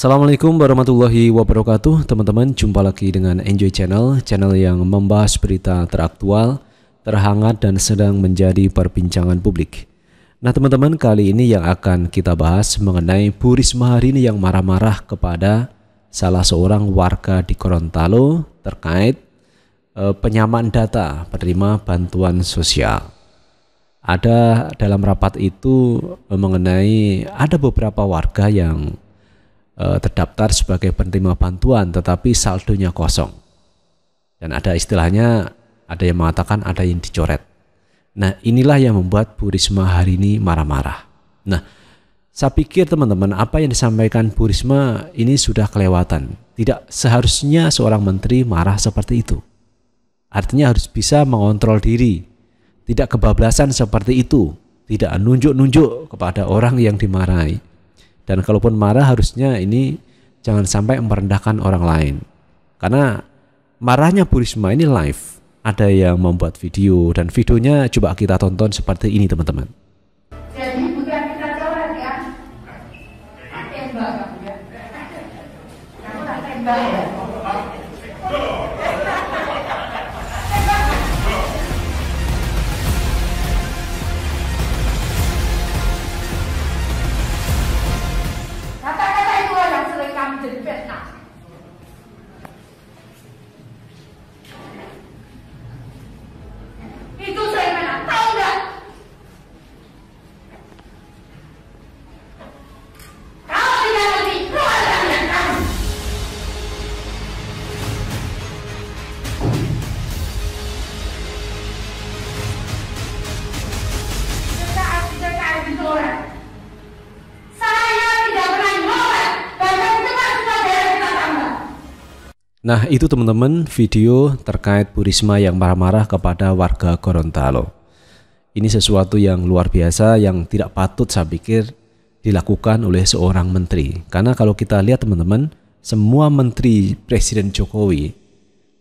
Assalamualaikum warahmatullahi wabarakatuh Teman-teman jumpa lagi dengan Enjoy Channel Channel yang membahas berita teraktual Terhangat dan sedang menjadi perbincangan publik Nah teman-teman kali ini yang akan kita bahas Mengenai Bu hari ini yang marah-marah kepada Salah seorang warga di Gorontalo Terkait eh, penyamaan data penerima bantuan sosial ada dalam rapat itu eh, mengenai ada beberapa warga yang Eh, terdaftar sebagai penerima bantuan tetapi saldonya kosong. Dan ada istilahnya ada yang mengatakan ada yang dicoret. Nah, inilah yang membuat Bu Risma hari ini marah-marah. Nah, saya pikir teman-teman apa yang disampaikan Bu Risma ini sudah kelewatan. Tidak seharusnya seorang menteri marah seperti itu. Artinya harus bisa mengontrol diri. Tidak kebablasan seperti itu. Tidak nunjuk-nunjuk kepada orang yang dimarahi dan kalaupun marah harusnya ini jangan sampai merendahkan orang lain. Karena marahnya Bu ini live. Ada yang membuat video dan videonya coba kita tonton seperti ini teman-teman. Nah itu teman-teman video terkait Bu Risma yang marah-marah kepada warga Gorontalo. Ini sesuatu yang luar biasa yang tidak patut saya pikir dilakukan oleh seorang menteri. Karena kalau kita lihat teman-teman, semua menteri Presiden Jokowi,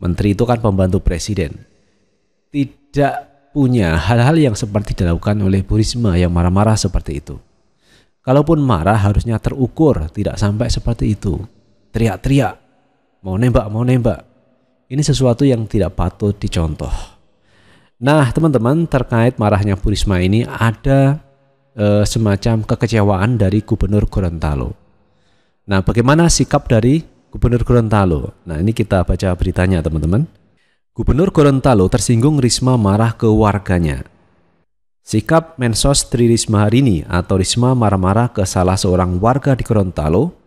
menteri itu kan pembantu presiden, tidak punya hal-hal yang seperti dilakukan oleh Bu Risma yang marah-marah seperti itu. Kalaupun marah harusnya terukur, tidak sampai seperti itu. Teriak-teriak, mau nembak, mau nembak. Ini sesuatu yang tidak patut dicontoh. Nah, teman-teman, terkait marahnya Purisma ini ada e, semacam kekecewaan dari Gubernur Gorontalo. Nah, bagaimana sikap dari Gubernur Gorontalo? Nah, ini kita baca beritanya, teman-teman. Gubernur Gorontalo tersinggung Risma marah ke warganya. Sikap Mensos Tri Risma hari ini atau Risma marah-marah ke salah seorang warga di Gorontalo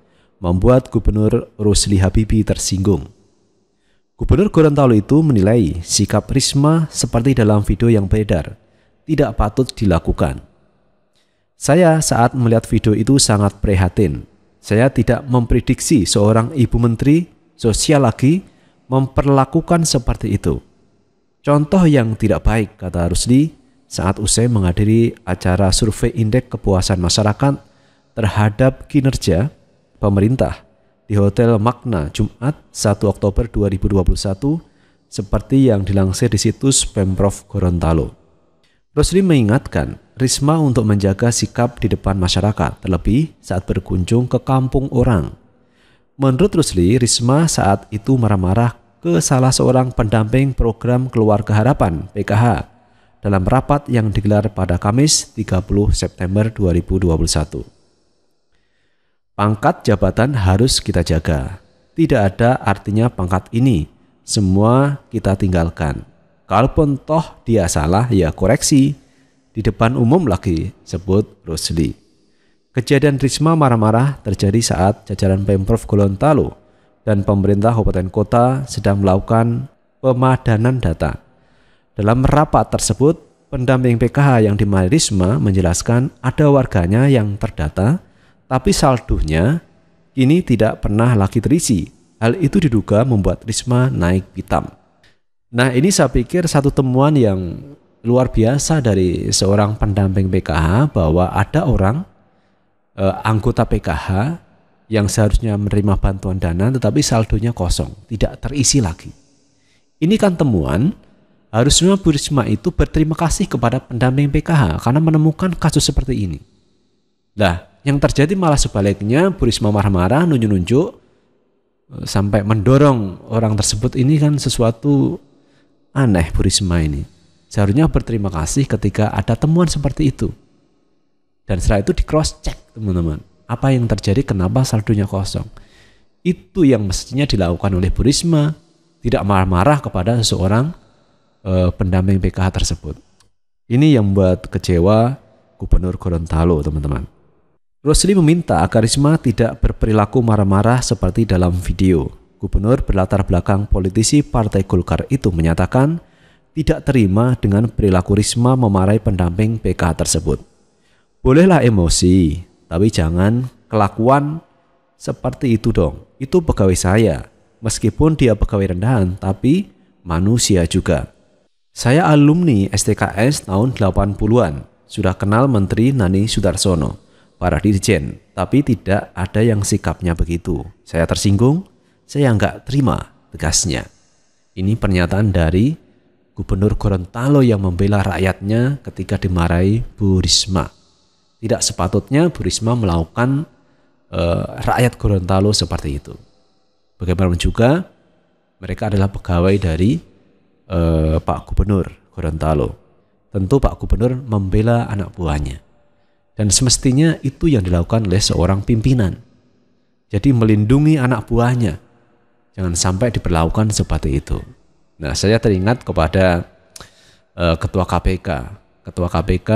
membuat Gubernur Rusli Habibi tersinggung. Gubernur Gorontalo itu menilai sikap Risma seperti dalam video yang beredar, tidak patut dilakukan. Saya saat melihat video itu sangat prihatin. Saya tidak memprediksi seorang ibu menteri sosial lagi memperlakukan seperti itu. Contoh yang tidak baik, kata Rusli, saat usai menghadiri acara survei indeks kepuasan masyarakat terhadap kinerja pemerintah di Hotel Magna Jumat 1 Oktober 2021 seperti yang dilansir di situs Pemprov Gorontalo. Rosli mengingatkan Risma untuk menjaga sikap di depan masyarakat, terlebih saat berkunjung ke kampung orang. Menurut Rosli, Risma saat itu marah-marah ke salah seorang pendamping program Keluarga Harapan PKH dalam rapat yang digelar pada Kamis 30 September 2021. Pangkat jabatan harus kita jaga. Tidak ada artinya pangkat ini. Semua kita tinggalkan. Kalaupun toh dia salah, ya koreksi. Di depan umum lagi, sebut Rosli. Kejadian Risma marah-marah terjadi saat jajaran Pemprov Gorontalo dan pemerintah kabupaten kota sedang melakukan pemadanan data. Dalam rapat tersebut, pendamping PKH yang di Risma menjelaskan ada warganya yang terdata tapi saldonya kini tidak pernah lagi terisi. Hal itu diduga membuat Risma naik pitam. Nah ini saya pikir satu temuan yang luar biasa dari seorang pendamping PKH bahwa ada orang eh, anggota PKH yang seharusnya menerima bantuan dana tetapi saldonya kosong, tidak terisi lagi. Ini kan temuan, harusnya Bu Risma itu berterima kasih kepada pendamping PKH karena menemukan kasus seperti ini. Nah, yang terjadi malah sebaliknya, Bu Risma marah-marah, nunjuk-nunjuk, eh, sampai mendorong orang tersebut ini kan sesuatu aneh Bu Risma ini. Seharusnya berterima kasih ketika ada temuan seperti itu. Dan setelah itu di cross check teman-teman. Apa yang terjadi kenapa saldonya kosong. Itu yang mestinya dilakukan oleh Bu Risma. Tidak marah-marah kepada seseorang eh, pendamping PKH tersebut. Ini yang membuat kecewa Gubernur Gorontalo teman-teman. Rosli meminta Karisma tidak berperilaku marah-marah seperti dalam video. Gubernur berlatar belakang politisi Partai Golkar itu menyatakan tidak terima dengan perilaku Risma memarahi pendamping PK tersebut. Bolehlah emosi, tapi jangan kelakuan seperti itu dong. Itu pegawai saya. Meskipun dia pegawai rendahan, tapi manusia juga. Saya alumni STKS tahun 80-an, sudah kenal Menteri Nani Sudarsono para dirjen, tapi tidak ada yang sikapnya begitu. Saya tersinggung, saya nggak terima tegasnya. Ini pernyataan dari Gubernur Gorontalo yang membela rakyatnya ketika dimarahi Bu Risma. Tidak sepatutnya Bu Risma melakukan eh, rakyat Gorontalo seperti itu. Bagaimana juga mereka adalah pegawai dari eh, Pak Gubernur Gorontalo. Tentu Pak Gubernur membela anak buahnya. Dan semestinya itu yang dilakukan oleh seorang pimpinan. Jadi melindungi anak buahnya. Jangan sampai diperlakukan seperti itu. Nah, saya teringat kepada uh, ketua KPK. Ketua KPK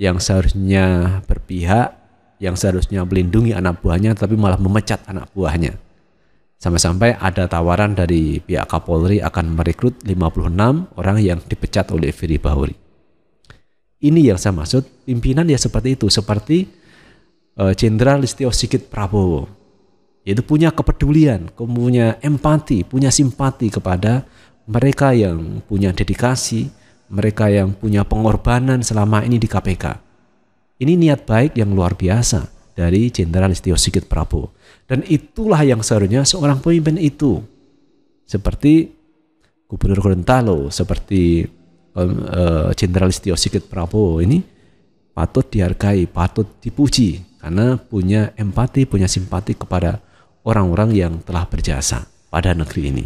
yang seharusnya berpihak, yang seharusnya melindungi anak buahnya tapi malah memecat anak buahnya. Sampai-sampai ada tawaran dari pihak Kapolri akan merekrut 56 orang yang dipecat oleh Firi Bahuri. Ini yang saya maksud, pimpinan ya seperti itu, seperti eh, Jenderal uh, Listio Sigit Prabowo. Yaitu punya kepedulian, punya empati, punya simpati kepada mereka yang punya dedikasi, mereka yang punya pengorbanan selama ini di KPK. Ini niat baik yang luar biasa dari Jenderal Listio Sigit Prabowo. Dan itulah yang seharusnya seorang pemimpin itu. Seperti Gubernur Gorontalo, seperti Eh, Jenderal uh, Listio Sigit Prabowo ini patut dihargai, patut dipuji karena punya empati, punya simpati kepada orang-orang yang telah berjasa pada negeri ini.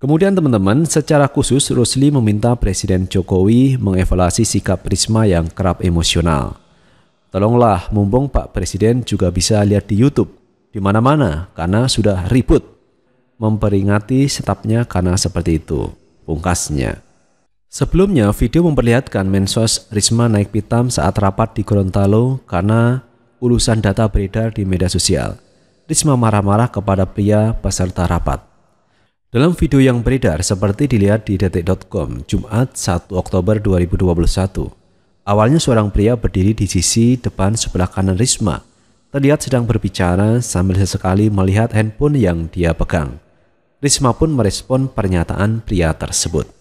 Kemudian teman-teman, secara khusus Rusli meminta Presiden Jokowi mengevaluasi sikap Prisma yang kerap emosional. Tolonglah, mumpung Pak Presiden juga bisa lihat di YouTube, di mana-mana, karena sudah ribut. Memperingati setapnya karena seperti itu, pungkasnya. Sebelumnya, video memperlihatkan Mensos Risma naik pitam saat rapat di Gorontalo karena ulusan data beredar di media sosial. Risma marah-marah kepada pria peserta rapat. Dalam video yang beredar seperti dilihat di detik.com Jumat 1 Oktober 2021, awalnya seorang pria berdiri di sisi depan sebelah kanan Risma, terlihat sedang berbicara sambil sesekali melihat handphone yang dia pegang. Risma pun merespon pernyataan pria tersebut.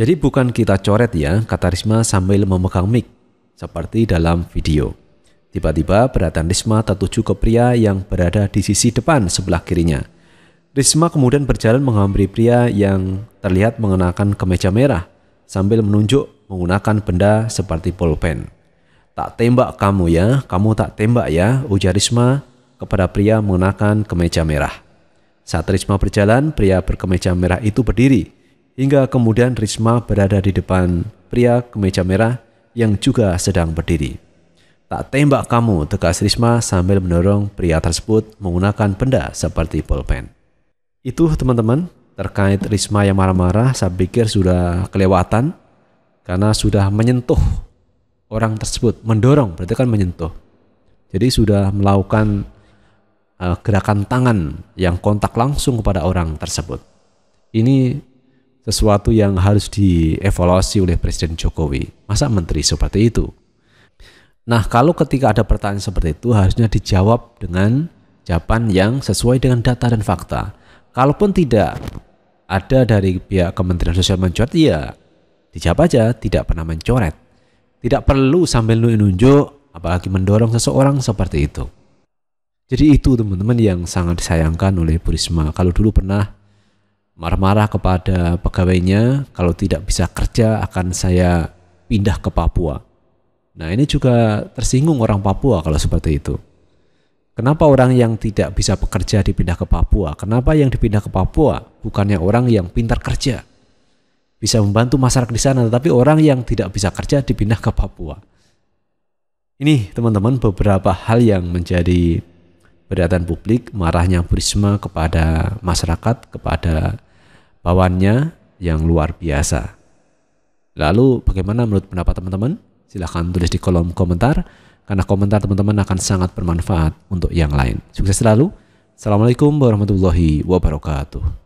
Jadi bukan kita coret ya, kata Risma sambil memegang mic, seperti dalam video. Tiba-tiba perhatian Risma tertuju ke pria yang berada di sisi depan sebelah kirinya. Risma kemudian berjalan menghampiri pria yang terlihat mengenakan kemeja merah sambil menunjuk menggunakan benda seperti pulpen. Tak tembak kamu ya, kamu tak tembak ya, ujar Risma kepada pria mengenakan kemeja merah. Saat Risma berjalan, pria berkemeja merah itu berdiri hingga kemudian Risma berada di depan pria kemeja merah yang juga sedang berdiri. Tak tembak kamu, tegas Risma sambil mendorong pria tersebut menggunakan benda seperti pulpen. Itu teman-teman, terkait Risma yang marah-marah saya pikir sudah kelewatan karena sudah menyentuh orang tersebut, mendorong berarti kan menyentuh. Jadi sudah melakukan eh, gerakan tangan yang kontak langsung kepada orang tersebut. Ini sesuatu yang harus dievaluasi oleh Presiden Jokowi. Masa menteri seperti itu? Nah, kalau ketika ada pertanyaan seperti itu harusnya dijawab dengan jawaban yang sesuai dengan data dan fakta. Kalaupun tidak ada dari pihak Kementerian Sosial mencoret, ya dijawab aja tidak pernah mencoret. Tidak perlu sambil nunjuk, apalagi mendorong seseorang seperti itu. Jadi itu teman-teman yang sangat disayangkan oleh Bu Kalau dulu pernah marah-marah kepada pegawainya kalau tidak bisa kerja akan saya pindah ke Papua. Nah, ini juga tersinggung orang Papua kalau seperti itu. Kenapa orang yang tidak bisa bekerja dipindah ke Papua? Kenapa yang dipindah ke Papua bukannya orang yang pintar kerja? Bisa membantu masyarakat di sana, tetapi orang yang tidak bisa kerja dipindah ke Papua. Ini teman-teman beberapa hal yang menjadi perdebatan publik marahnya Burisma kepada masyarakat, kepada pawannya yang luar biasa. Lalu bagaimana menurut pendapat teman-teman? Silahkan tulis di kolom komentar karena komentar teman-teman akan sangat bermanfaat untuk yang lain. Sukses selalu. Assalamualaikum warahmatullahi wabarakatuh.